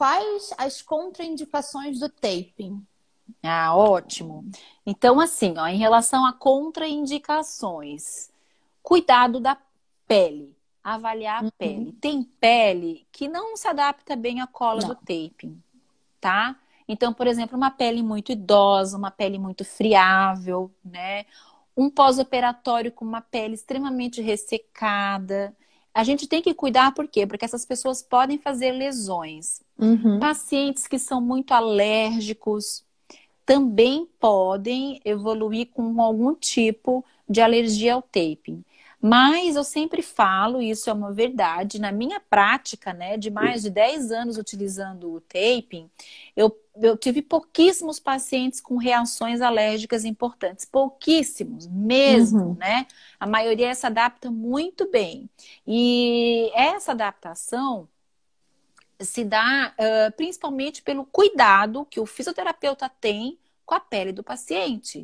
quais as contraindicações do taping? Ah, ótimo. Então, assim, ó, em relação a contraindicações, cuidado da pele, avaliar a uhum. pele. Tem pele que não se adapta bem à cola não. do taping, tá? Então, por exemplo, uma pele muito idosa, uma pele muito friável, né? Um pós-operatório com uma pele extremamente ressecada. A gente tem que cuidar, por quê? Porque essas pessoas podem fazer lesões. Uhum. Pacientes que são muito alérgicos também podem evoluir com algum tipo de alergia ao taping. Mas eu sempre falo, e isso é uma verdade, na minha prática, né, de mais de 10 anos utilizando o taping, eu, eu tive pouquíssimos pacientes com reações alérgicas importantes, pouquíssimos mesmo, uhum. né? A maioria se adapta muito bem. E essa adaptação se dá uh, principalmente pelo cuidado que o fisioterapeuta tem com a pele do paciente.